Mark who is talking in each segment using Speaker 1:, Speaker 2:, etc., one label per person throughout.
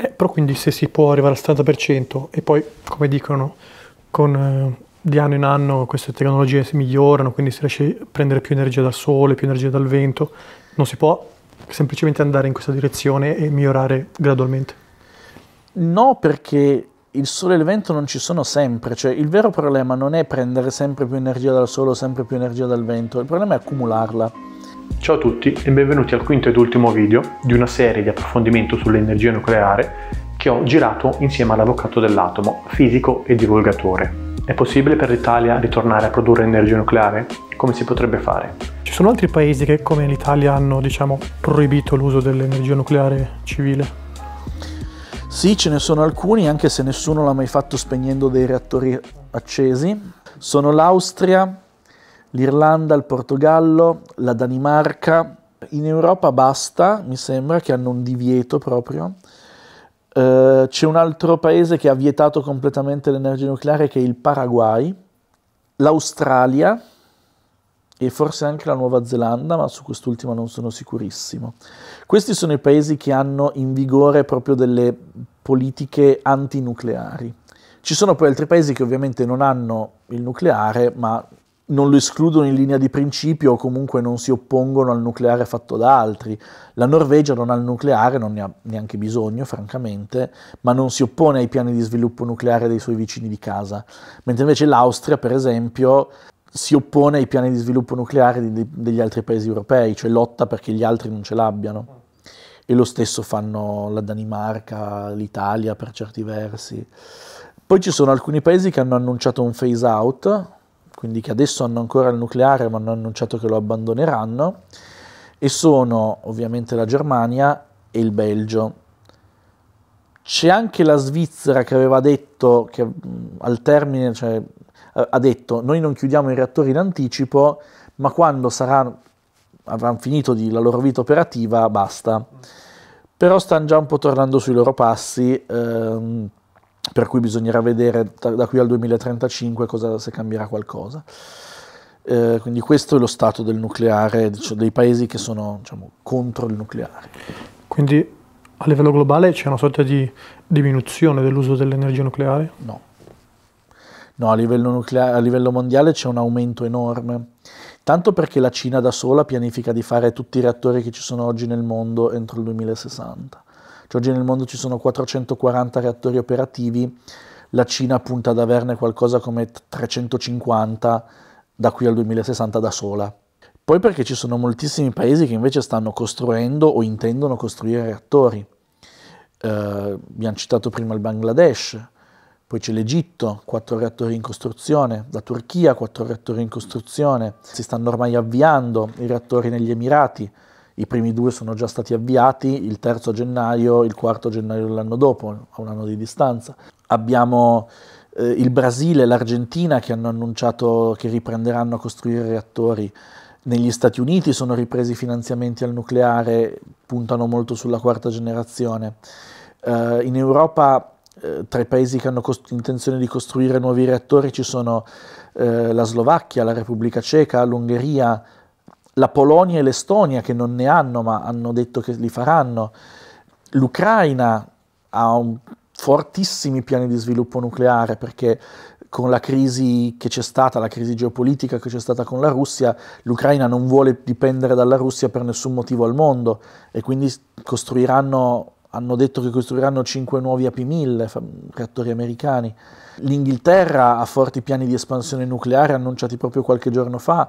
Speaker 1: Eh, però quindi se si può arrivare al 70% e poi, come dicono, con, eh, di anno in anno queste tecnologie si migliorano, quindi si riesce a prendere più energia dal sole, più energia dal vento, non si può semplicemente andare in questa direzione e migliorare gradualmente?
Speaker 2: No, perché il sole e il vento non ci sono sempre, cioè il vero problema non è prendere sempre più energia dal sole o sempre più energia dal vento, il problema è accumularla.
Speaker 1: Ciao a tutti e benvenuti al quinto ed ultimo video di una serie di approfondimento sull'energia nucleare che ho girato insieme all'avvocato dell'atomo, fisico e divulgatore. È possibile per l'Italia ritornare a produrre energia nucleare? Come si potrebbe fare? Ci sono altri paesi che come l'Italia hanno, diciamo, proibito l'uso dell'energia nucleare civile?
Speaker 2: Sì, ce ne sono alcuni, anche se nessuno l'ha mai fatto spegnendo dei reattori accesi. Sono l'Austria, l'Irlanda, il Portogallo, la Danimarca. In Europa basta, mi sembra, che hanno un divieto proprio. Eh, c'è un altro paese che ha vietato completamente l'energia nucleare che è il Paraguay, l'Australia e forse anche la Nuova Zelanda, ma su quest'ultima non sono sicurissimo. Questi sono i paesi che hanno in vigore proprio delle politiche antinucleari. Ci sono poi altri paesi che ovviamente non hanno il nucleare, ma non lo escludono in linea di principio o comunque non si oppongono al nucleare fatto da altri. La Norvegia non ha il nucleare, non ne ha neanche bisogno, francamente, ma non si oppone ai piani di sviluppo nucleare dei suoi vicini di casa, mentre invece l'Austria, per esempio, si oppone ai piani di sviluppo nucleare di, degli altri paesi europei, cioè lotta perché gli altri non ce l'abbiano. E lo stesso fanno la Danimarca, l'Italia per certi versi. Poi ci sono alcuni paesi che hanno annunciato un phase out, quindi che adesso hanno ancora il nucleare ma hanno annunciato che lo abbandoneranno, e sono ovviamente la Germania e il Belgio. C'è anche la Svizzera che aveva detto che al termine, cioè, ha detto noi non chiudiamo i reattori in anticipo, ma quando saranno, avranno finito di, la loro vita operativa basta. Però stanno già un po' tornando sui loro passi. Ehm, Certo. per cui bisognerà vedere da qui al 2035 cosa, se cambierà qualcosa. Eh, quindi questo è lo stato del nucleare, cioè dei paesi che sono diciamo, contro il nucleare. Quindi a livello globale
Speaker 1: c'è una sorta di diminuzione dell'uso dell'energia nucleare?
Speaker 2: No. No, a livello, nucleare, a livello mondiale c'è un aumento enorme, tanto perché la Cina da sola pianifica di fare tutti i reattori che ci sono oggi nel mondo entro il 2060 cioè, oggi nel mondo ci sono 440 reattori operativi, la Cina punta ad averne qualcosa come 350 da qui al 2060 da sola. Poi perché ci sono moltissimi paesi che invece stanno costruendo o intendono costruire reattori. Eh, abbiamo citato prima il Bangladesh, poi c'è l'Egitto, quattro reattori in costruzione, la Turchia, quattro reattori in costruzione, si stanno ormai avviando i reattori negli Emirati, i primi due sono già stati avviati, il terzo gennaio, il quarto gennaio dell'anno dopo, a un anno di distanza. Abbiamo eh, il Brasile e l'Argentina che hanno annunciato che riprenderanno a costruire reattori. Negli Stati Uniti sono ripresi i finanziamenti al nucleare, puntano molto sulla quarta generazione. Eh, in Europa eh, tra i paesi che hanno intenzione di costruire nuovi reattori ci sono eh, la Slovacchia, la Repubblica Ceca, l'Ungheria, la Polonia e l'Estonia che non ne hanno ma hanno detto che li faranno, l'Ucraina ha un, fortissimi piani di sviluppo nucleare perché con la crisi che c'è stata, la crisi geopolitica che c'è stata con la Russia, l'Ucraina non vuole dipendere dalla Russia per nessun motivo al mondo e quindi costruiranno, hanno detto che costruiranno 5 nuovi AP1000, reattori americani. L'Inghilterra ha forti piani di espansione nucleare annunciati proprio qualche giorno fa,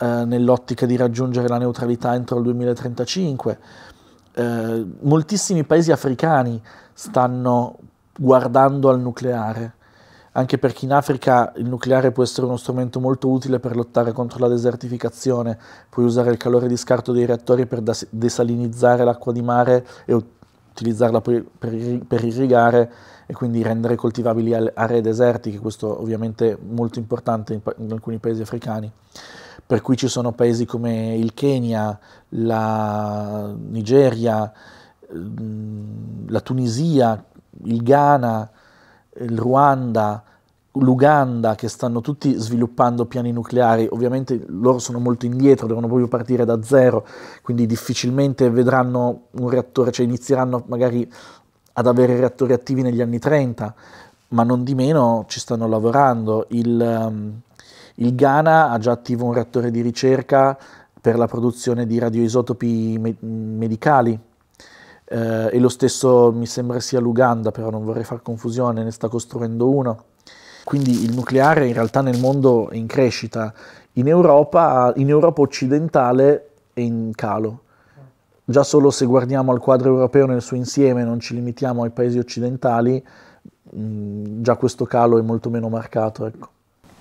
Speaker 2: eh, nell'ottica di raggiungere la neutralità entro il 2035. Eh, moltissimi paesi africani stanno guardando al nucleare, anche perché in Africa il nucleare può essere uno strumento molto utile per lottare contro la desertificazione, puoi usare il calore di scarto dei reattori per desalinizzare l'acqua di mare e utilizzarla per, per irrigare e quindi rendere coltivabili aree desertiche, questo ovviamente è molto importante in, in alcuni paesi africani per cui ci sono paesi come il Kenya, la Nigeria, ehm, la Tunisia, il Ghana, il Ruanda, l'Uganda che stanno tutti sviluppando piani nucleari, ovviamente loro sono molto indietro, devono proprio partire da zero, quindi difficilmente vedranno un reattore, cioè inizieranno magari ad avere reattori attivi negli anni 30, ma non di meno ci stanno lavorando. Il, um, il Ghana ha già attivo un reattore di ricerca per la produzione di radioisotopi me- medicali eh, e lo stesso mi sembra sia l'Uganda, però non vorrei far confusione, ne sta costruendo uno. Quindi il nucleare in realtà nel mondo è in crescita, in Europa, in Europa occidentale è in calo. Già solo se guardiamo al quadro europeo nel suo insieme, non ci limitiamo ai paesi occidentali, mh, mm, già questo calo è molto meno marcato. Ecco.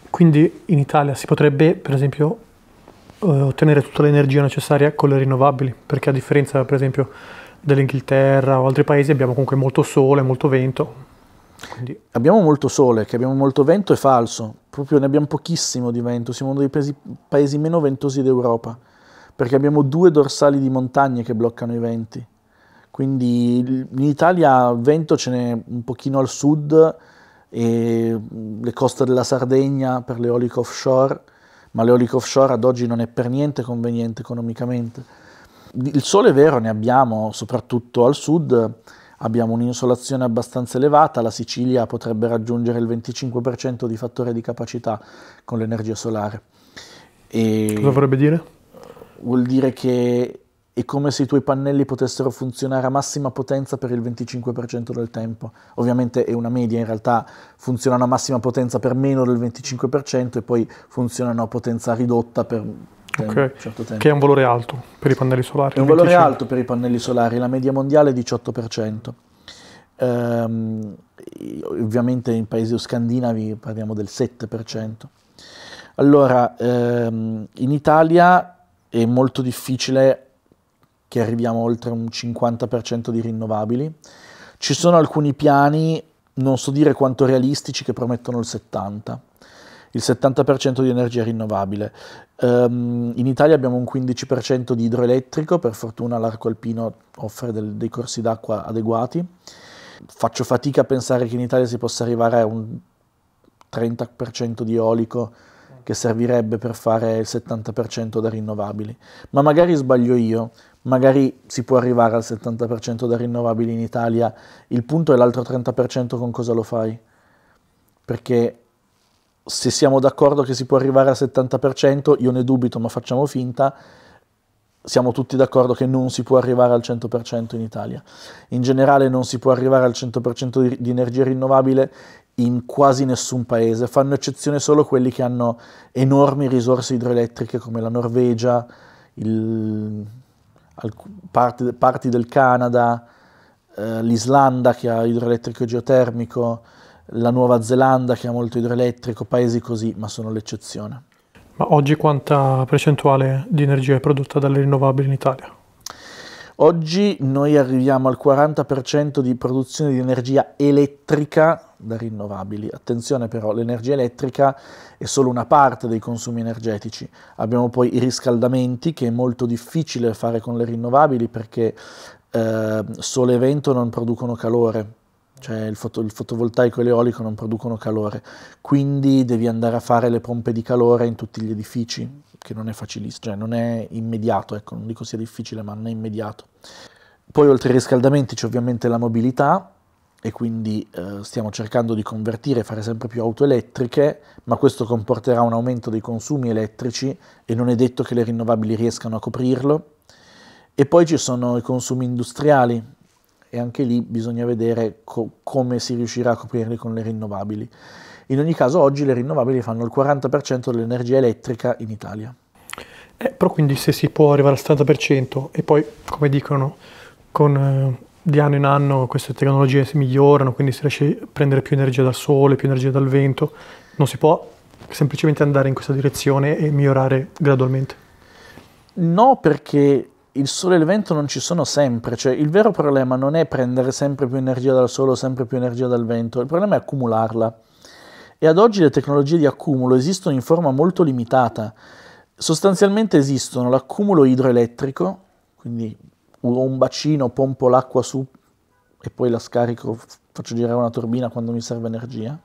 Speaker 1: Quindi in Italia si potrebbe, per esempio, eh, ottenere tutta l'energia necessaria con le rinnovabili, perché a differenza, per esempio, dell'Inghilterra o altri paesi abbiamo
Speaker 2: comunque molto sole, molto vento. Quindi... Abbiamo molto sole, che abbiamo molto vento è falso, proprio ne abbiamo pochissimo di vento, siamo uno dei paesi, paesi meno ventosi d'Europa, perché abbiamo due dorsali di montagne che bloccano i venti. Quindi in Italia vento ce n'è un pochino al sud, e mm, le coste della Sardegna per l'eolico offshore, ma l'eolico offshore ad oggi non è per niente conveniente economicamente. Il sole è vero ne abbiamo, soprattutto al sud, abbiamo un'insolazione abbastanza elevata, la Sicilia potrebbe raggiungere il 25% di fattore di capacità con l'energia solare. E Cosa vorrebbe dire? Vuol dire che è come se i tuoi pannelli potessero funzionare a massima potenza per il 25% del tempo. Ovviamente è una media, in realtà funzionano a massima potenza per meno del 25% e poi funzionano a potenza ridotta per
Speaker 1: tempo, okay. certo tempo. Che è un valore alto per i pannelli solari. È un valore 25. alto
Speaker 2: per i pannelli solari, la media mondiale è 18%. Ehm, ovviamente in paesi scandinavi parliamo del 7%. Allora, ehm, in Italia è molto difficile che arriviamo oltre un 50% di rinnovabili. Ci sono alcuni piani, non so dire quanto realistici, che promettono il 70% il 70% di energia rinnovabile. Um, in Italia abbiamo un 15% di idroelettrico, per fortuna l'arco alpino offre del, dei corsi d'acqua adeguati. Faccio fatica a pensare che in Italia si possa arrivare a un 30% di eolico che servirebbe per fare il 70% da rinnovabili. Ma magari sbaglio io, magari si può arrivare al 70% da rinnovabili in Italia, il punto è l'altro 30% con cosa lo fai. Perché se siamo d'accordo che si può arrivare al 70%, io ne dubito, ma facciamo finta, siamo tutti d'accordo che non si può arrivare al 100% in Italia. In generale non si può arrivare al 100% di, di energia rinnovabile in quasi nessun paese, fanno eccezione solo quelli che hanno enormi risorse idroelettriche come la Norvegia, il, parti, parti, del Canada, eh, l'Islanda che ha idroelettrico geotermico, la Nuova Zelanda che ha molto idroelettrico, paesi così, ma sono l'eccezione.
Speaker 1: Ma oggi quanta percentuale di energia è prodotta dalle rinnovabili in Italia?
Speaker 2: Oggi noi arriviamo al 40% di produzione di energia elettrica da rinnovabili. Attenzione però, l'energia elettrica è solo una parte dei consumi energetici. Abbiamo poi i riscaldamenti che è molto difficile fare con le rinnovabili perché eh, sole e vento non producono calore, cioè il, foto, il, fotovoltaico e l'eolico non producono calore, quindi devi andare a fare le pompe di calore in tutti gli edifici che non è facilissimo, cioè non è immediato, ecco, non dico sia difficile, ma non è immediato. Poi oltre ai riscaldamenti c'è ovviamente la mobilità e quindi eh, stiamo cercando di convertire, e fare sempre più auto elettriche, ma questo comporterà un aumento dei consumi elettrici e non è detto che le rinnovabili riescano a coprirlo. E poi ci sono i consumi industriali e anche lì bisogna vedere co come si riuscirà a coprirli con le rinnovabili. In ogni caso oggi le rinnovabili fanno il 40% dell'energia elettrica in Italia.
Speaker 1: Eh, però quindi se si può arrivare al 70% e poi, come dicono, con, eh, di anno in anno queste tecnologie si migliorano, quindi si riesce a prendere più energia dal sole, più energia dal vento, non si può semplicemente andare in questa direzione e migliorare gradualmente?
Speaker 2: No, perché il sole e il vento non ci sono sempre, cioè il vero problema non è prendere sempre più energia dal sole o sempre più energia dal vento, il problema è accumularla e ad oggi le tecnologie di accumulo esistono in forma molto limitata. Sostanzialmente esistono l'accumulo idroelettrico, quindi ho un bacino, pompo l'acqua su e poi la scarico, faccio girare una turbina quando mi serve energia,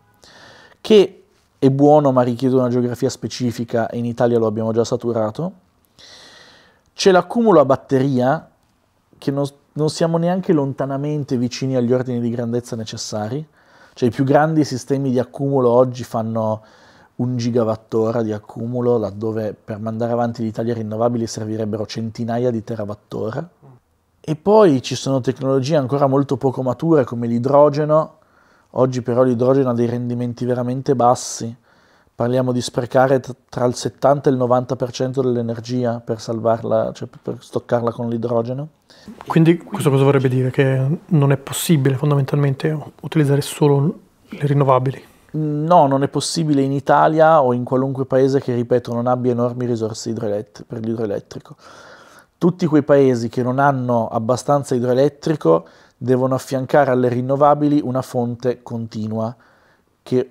Speaker 2: che è buono ma richiede una geografia specifica e in Italia lo abbiamo già saturato. C'è l'accumulo a batteria, che non, non siamo neanche lontanamente vicini agli ordini di grandezza necessari, cioè i più grandi sistemi di accumulo oggi fanno un gigawattora di accumulo, laddove per mandare avanti l'Italia rinnovabili servirebbero centinaia di terawattora. E poi ci sono tecnologie ancora molto poco mature come l'idrogeno, oggi però l'idrogeno ha dei rendimenti veramente bassi parliamo di sprecare tra il 70 e il 90% dell'energia per salvarla, cioè per stoccarla con l'idrogeno.
Speaker 1: Quindi questo cosa vorrebbe dire? Che non è possibile fondamentalmente utilizzare solo le rinnovabili?
Speaker 2: No, non è possibile in Italia o in qualunque paese che, ripeto, non abbia enormi risorse per l'idroelettrico. Tutti quei paesi che non hanno abbastanza idroelettrico devono affiancare alle rinnovabili una fonte continua che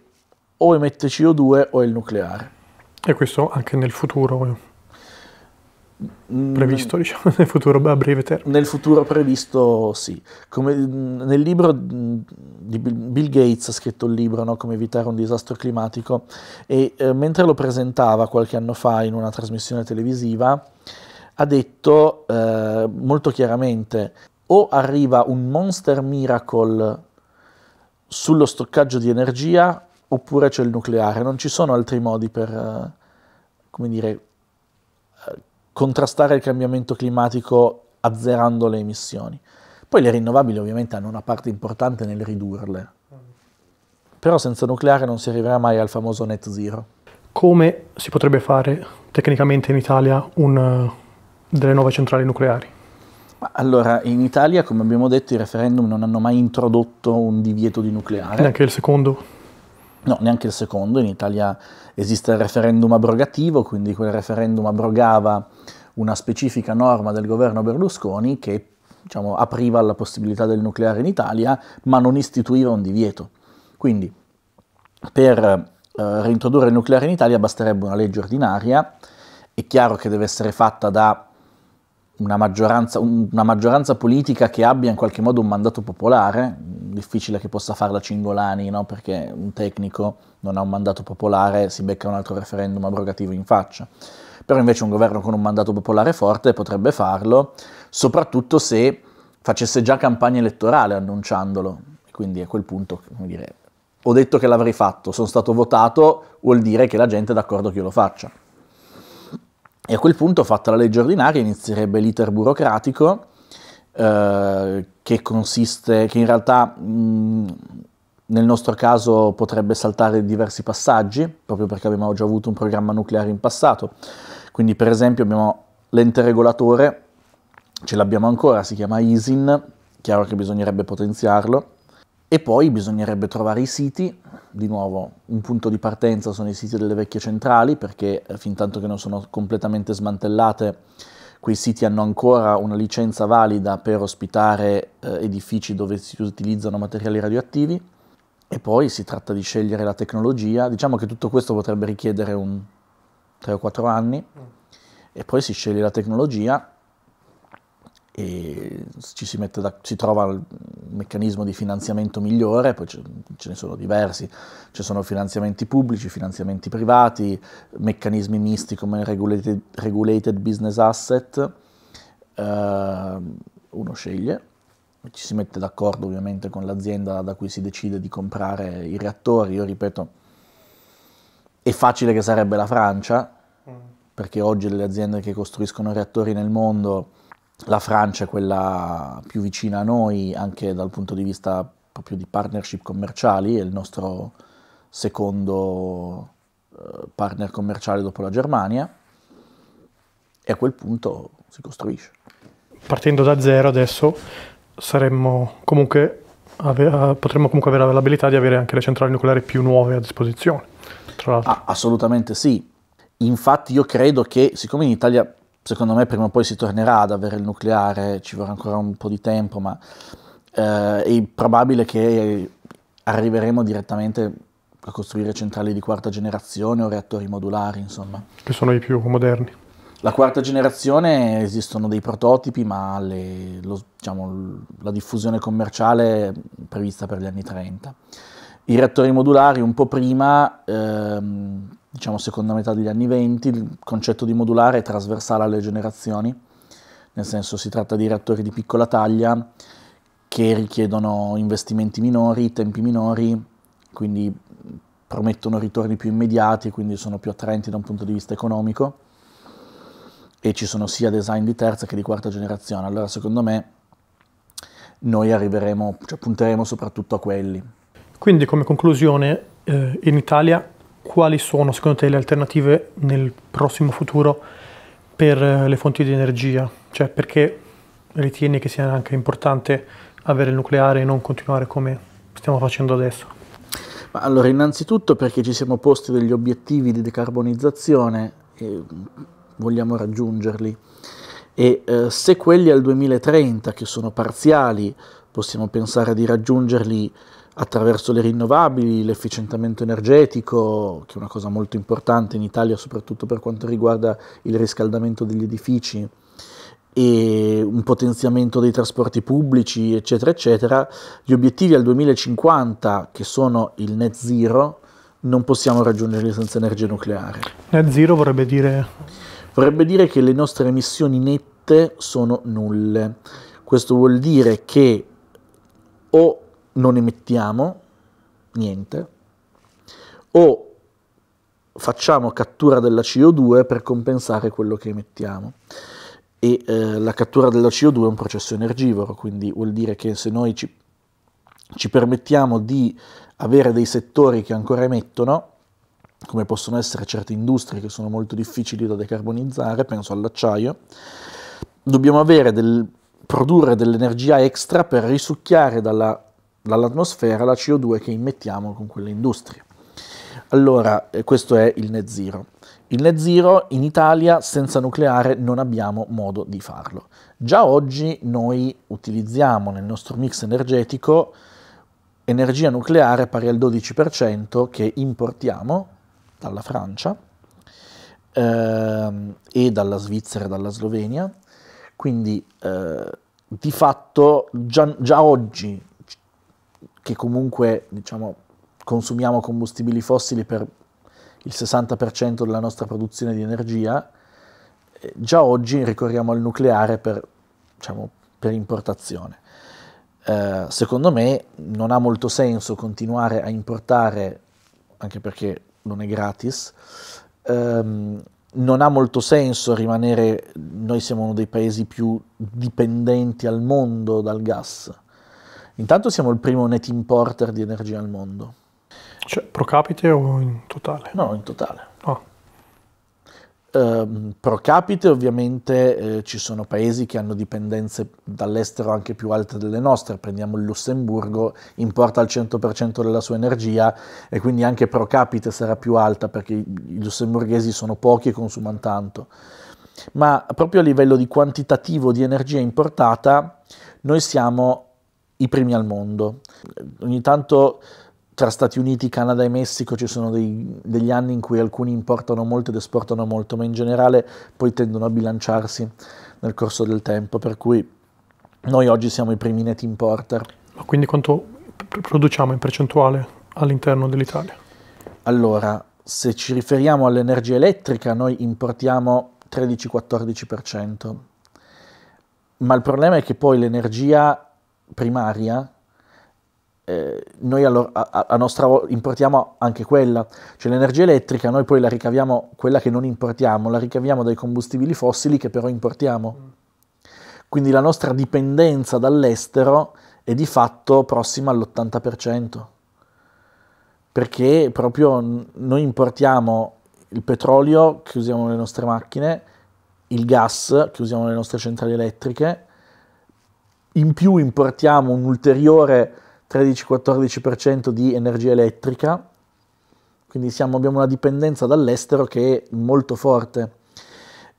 Speaker 2: o emette CO2 o è il nucleare.
Speaker 1: E questo anche nel futuro
Speaker 2: eh, mm. previsto, diciamo, nel futuro a breve termine? Nel futuro previsto sì. Come mm, nel libro mm, di Bill Gates ha scritto il libro no? Come evitare un disastro climatico e eh, mentre lo presentava qualche anno fa in una trasmissione televisiva ha detto eh, molto chiaramente o arriva un monster miracle sullo stoccaggio di energia oppure c'è il nucleare, non ci sono altri modi per, eh, come dire, eh, contrastare il cambiamento climatico azzerando le emissioni. Poi le rinnovabili ovviamente hanno una parte importante nel ridurle, però senza nucleare non si arriverà mai al famoso net zero.
Speaker 1: Come si potrebbe fare tecnicamente in Italia un, eh, delle nuove centrali nucleari?
Speaker 2: Allora, in Italia, come abbiamo detto, i referendum non hanno mai introdotto un divieto di nucleare. Neanche
Speaker 1: il secondo?
Speaker 2: No, neanche il secondo, in Italia esiste il referendum abrogativo, quindi quel referendum abrogava una specifica norma del governo Berlusconi che diciamo, apriva la possibilità del nucleare in Italia, ma non istituiva un divieto. Quindi per eh, reintrodurre il nucleare in Italia basterebbe una legge ordinaria, è chiaro che deve essere fatta da una maggioranza, una maggioranza politica che abbia in qualche modo un mandato popolare, difficile che possa farla Cingolani, no? perché un tecnico non ha un mandato popolare, si becca un altro referendum abrogativo in faccia. Però invece un governo con un mandato popolare forte potrebbe farlo, soprattutto se facesse già campagna elettorale annunciandolo. Quindi a quel punto, come dire, ho detto che l'avrei fatto, sono stato votato, vuol dire che la gente è d'accordo che io lo faccia. E a quel punto, fatta la legge ordinaria, inizierebbe l'iter burocratico eh, che consiste, che in realtà mh, nel nostro caso potrebbe saltare diversi passaggi, proprio perché abbiamo già avuto un programma nucleare in passato. Quindi per esempio abbiamo l'ente regolatore, ce l'abbiamo ancora, si chiama ISIN, chiaro che bisognerebbe potenziarlo, e poi bisognerebbe trovare i siti, di nuovo un punto di partenza sono i siti delle vecchie centrali, perché eh, fin tanto che non sono completamente smantellate quei siti hanno ancora una licenza valida per ospitare eh, edifici dove si utilizzano materiali radioattivi e poi si tratta di scegliere la tecnologia. Diciamo che tutto questo potrebbe richiedere un 3 o 4 anni mm. e poi si sceglie la tecnologia e ci si, da, si, trova il meccanismo di finanziamento migliore, poi ce, ce, ne sono diversi, ci sono finanziamenti pubblici, finanziamenti privati, meccanismi misti come regulated, regulated business asset, eh, uno sceglie, ci si mette d'accordo ovviamente con l'azienda da cui si decide di comprare i reattori, io ripeto, è facile che sarebbe la Francia, mm. perché oggi le aziende che costruiscono reattori nel mondo la Francia è quella più vicina a noi anche dal punto di vista proprio di partnership commerciali, è il nostro secondo eh, partner commerciale dopo la Germania e a quel punto si costruisce.
Speaker 1: Partendo da zero adesso saremmo comunque potremmo comunque avere l'abilità di avere anche le centrali nucleari più nuove a disposizione.
Speaker 2: Ah, assolutamente sì. Infatti io credo che siccome in Italia secondo me prima o poi si tornerà ad avere il nucleare, ci vorrà ancora un po' di tempo, ma eh, è probabile che arriveremo direttamente a costruire centrali di quarta generazione o reattori modulari, insomma.
Speaker 1: Che sono i più moderni.
Speaker 2: La quarta generazione esistono dei prototipi, ma le, lo, diciamo, la diffusione commerciale è prevista per gli anni 30. I reattori modulari un po' prima, ehm, diciamo seconda metà degli anni 20, il concetto di modulare è trasversale alle generazioni, nel senso si tratta di reattori di piccola taglia che richiedono investimenti minori, tempi minori, quindi promettono ritorni più immediati, quindi sono più attraenti da un punto di vista economico e ci sono sia design di terza che di quarta generazione. Allora secondo me noi arriveremo, cioè punteremo soprattutto a quelli. Quindi come conclusione, eh, in Italia quali
Speaker 1: sono secondo te le alternative nel prossimo futuro per eh, le fonti di energia? Cioè perché ritieni che sia anche importante avere il nucleare e non continuare come stiamo facendo adesso?
Speaker 2: Allora, innanzitutto perché ci siamo posti degli obiettivi di decarbonizzazione e vogliamo raggiungerli. E eh, se quelli al 2030, che sono parziali, possiamo pensare di raggiungerli attraverso le rinnovabili, l'efficientamento energetico, che è una cosa molto importante in Italia, soprattutto per quanto riguarda il riscaldamento degli edifici, e un potenziamento dei trasporti pubblici, eccetera, eccetera, gli obiettivi al 2050, che sono il net zero, non possiamo raggiungerli senza energia nucleare.
Speaker 1: Net zero vorrebbe dire?
Speaker 2: Vorrebbe dire che le nostre emissioni nette sono nulle. Questo vuol dire che o non emettiamo niente, o facciamo cattura della CO2 per compensare quello che emettiamo. E eh, la cattura della CO2 è un processo energivoro, quindi vuol dire che se noi ci, ci permettiamo di avere dei settori che ancora emettono, come possono essere certe industrie che sono molto difficili da decarbonizzare, penso all'acciaio, dobbiamo del, produrre dell'energia extra per risucchiare dalla dall'atmosfera la CO2 che immettiamo con quelle industrie. Allora, eh, questo è il net zero. Il net zero in Italia senza nucleare non abbiamo modo di farlo. Già oggi noi utilizziamo nel nostro mix energetico energia nucleare pari al 12% che importiamo dalla Francia ehm, e dalla Svizzera e dalla Slovenia, quindi eh, di fatto già, già oggi che comunque diciamo, consumiamo combustibili fossili per il 60% della nostra produzione di energia, eh, già oggi ricorriamo al nucleare per, diciamo, per importazione. Eh, secondo me non ha molto senso continuare a importare, anche perché non è gratis, ehm, non ha molto senso rimanere, noi siamo uno dei paesi più dipendenti al mondo dal gas, Intanto siamo il primo net importer di energia al mondo. Cioè, pro capite o in totale? No, in totale. Oh. Uh, pro capite ovviamente eh, ci sono paesi che hanno dipendenze dall'estero anche più alte delle nostre, prendiamo il Lussemburgo, importa il 100% della sua energia e quindi anche pro capite sarà più alta perché i lussemburghesi sono pochi e consumano tanto. Ma proprio a livello di quantitativo di energia importata noi siamo i primi al mondo. Ogni tanto tra Stati Uniti, Canada e Messico ci sono dei, degli anni in cui alcuni importano molto ed esportano molto, ma in generale poi tendono a bilanciarsi nel corso del tempo, per cui noi oggi siamo i primi net importer. Ma quindi quanto produciamo in percentuale all'interno dell'Italia? Allora, se ci riferiamo all'energia elettrica, noi importiamo 13-14%, ma il problema è che poi l'energia primaria, eh, noi allora, a, a nostra, importiamo anche quella, cioè l'energia elettrica noi poi la ricaviamo, quella che non importiamo, la ricaviamo dai combustibili fossili che però importiamo. Mm. Quindi la nostra dipendenza dall'estero è di fatto prossima all'80%, perché proprio noi importiamo il petrolio che usiamo nelle nostre macchine, il gas che usiamo nelle nostre centrali elettriche, in più importiamo un ulteriore 13-14% di energia elettrica, quindi siamo, abbiamo una dipendenza dall'estero che è molto forte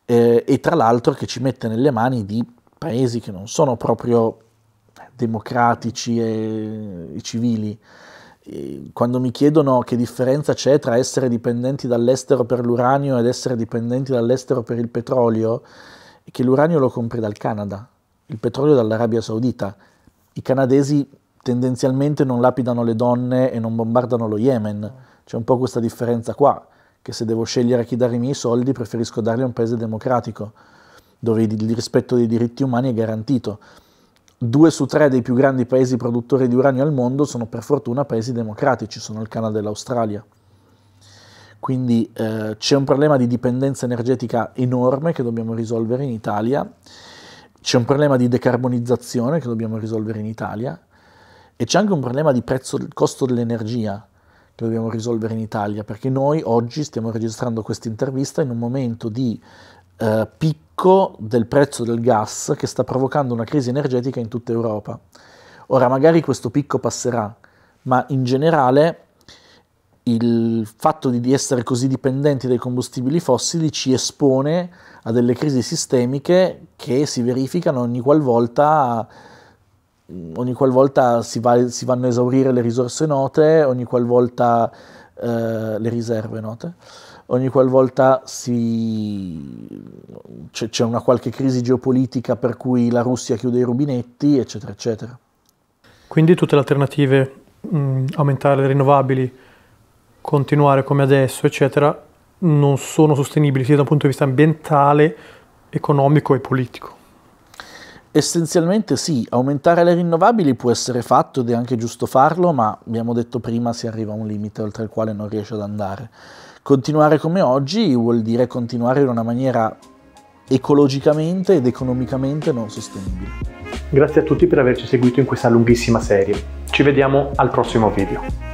Speaker 2: eh, e tra l'altro che ci mette nelle mani di paesi che non sono proprio democratici e, e civili. quando mi chiedono che differenza c'è tra essere dipendenti dall'estero per l'uranio ed essere dipendenti dall'estero per il petrolio, è che l'uranio lo compri dal Canada, il petrolio dall'Arabia Saudita. I canadesi tendenzialmente non lapidano le donne e non bombardano lo Yemen. C'è un po' questa differenza qua, che se devo scegliere a chi dare i miei soldi preferisco darli a un paese democratico, dove il rispetto dei diritti umani è garantito. Due su tre dei più grandi paesi produttori di uranio al mondo sono per fortuna paesi democratici, sono il Canada e l'Australia. Quindi eh, c'è un problema di dipendenza energetica enorme che dobbiamo risolvere in Italia c'è un problema di decarbonizzazione che dobbiamo risolvere in Italia e c'è anche un problema di prezzo, costo dell'energia che dobbiamo risolvere in Italia, perché noi oggi stiamo registrando questa intervista in un momento di eh, picco del prezzo del gas che sta provocando una crisi energetica in tutta Europa. Ora, magari questo picco passerà, ma in generale il fatto di essere così dipendenti dai combustibili fossili ci espone a delle crisi sistemiche che si verificano ogni qualvolta, mm, ogni qualvolta si, va, si vanno a esaurire le risorse note, ogni qualvolta eh, le riserve note, ogni qualvolta c'è una qualche crisi geopolitica per cui la Russia chiude i rubinetti, eccetera, eccetera.
Speaker 1: Quindi tutte le alternative, mh, mm, aumentare le rinnovabili, continuare come adesso, eccetera, non sono sostenibili sia da un punto di vista ambientale, economico e politico.
Speaker 2: Essenzialmente sì, aumentare le rinnovabili può essere fatto ed è anche giusto farlo, ma abbiamo detto prima si arriva a un limite oltre il quale non riesce ad andare. Continuare come oggi vuol dire continuare in una maniera ecologicamente ed economicamente non sostenibile.
Speaker 1: Grazie a tutti per averci seguito in questa lunghissima serie. Ci vediamo al prossimo video.